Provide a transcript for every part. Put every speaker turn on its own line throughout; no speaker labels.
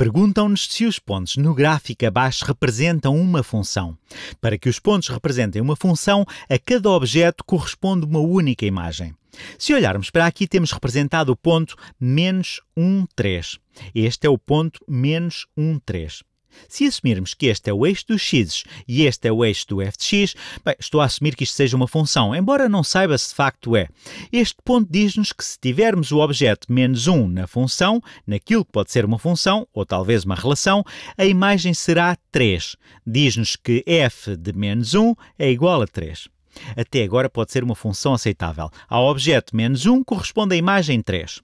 Perguntam-nos se os pontos no gráfico abaixo representam uma função. Para que os pontos representem uma função, a cada objeto corresponde uma única imagem. Se olharmos para aqui, temos representado o ponto menos 1, 3. Este é o ponto menos 1, 3. Se assumirmos que este é o eixo dos x e este é o eixo do f de x, bem, estou a assumir que isto seja uma função, embora não saiba se de facto é. Este ponto diz-nos que se tivermos o objeto menos 1 na função, naquilo que pode ser uma função, ou talvez uma relação, a imagem será 3. Diz-nos que f de menos 1 é igual a 3. Até agora pode ser uma função aceitável. Ao objeto menos 1 corresponde a imagem 3.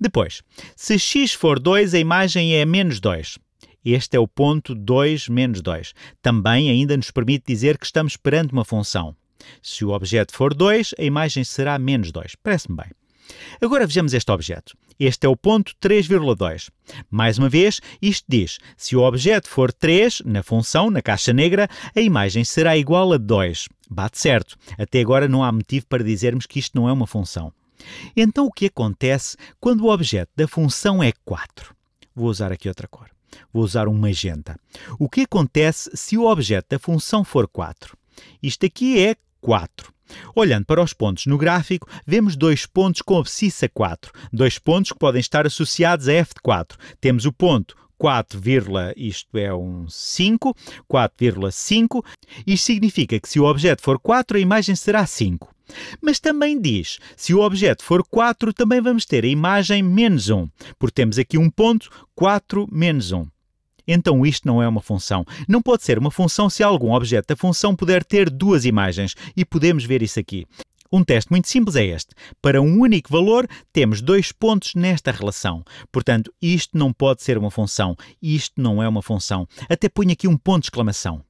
Depois, se x for 2, a imagem é menos 2. Este é o ponto 2 menos 2. Também ainda nos permite dizer que estamos perante uma função. Se o objeto for 2, a imagem será menos 2. Parece-me bem. Agora vejamos este objeto. Este é o ponto 3,2. Mais uma vez, isto diz: se o objeto for 3, na função, na caixa negra, a imagem será igual a 2. Bate certo. Até agora não há motivo para dizermos que isto não é uma função. Então o que acontece quando o objeto da função é 4? Vou usar aqui outra cor. Vou usar um magenta. O que acontece se o objeto da função for 4? Isto aqui é 4. Olhando para os pontos no gráfico, vemos dois pontos com abscissa 4, dois pontos que podem estar associados a f de 4. Temos o ponto 4, isto é um 5, 4,5. Isto significa que se o objeto for 4, a imagem será 5. Mas também diz, se o objeto for 4, também vamos ter a imagem menos 1, porque temos aqui um ponto 4 menos 1. Então isto não é uma função. Não pode ser uma função se algum objeto da função puder ter duas imagens, e podemos ver isso aqui. Um teste muito simples é este. Para um único valor, temos dois pontos nesta relação. Portanto, isto não pode ser uma função. Isto não é uma função. Até ponho aqui um ponto de exclamação.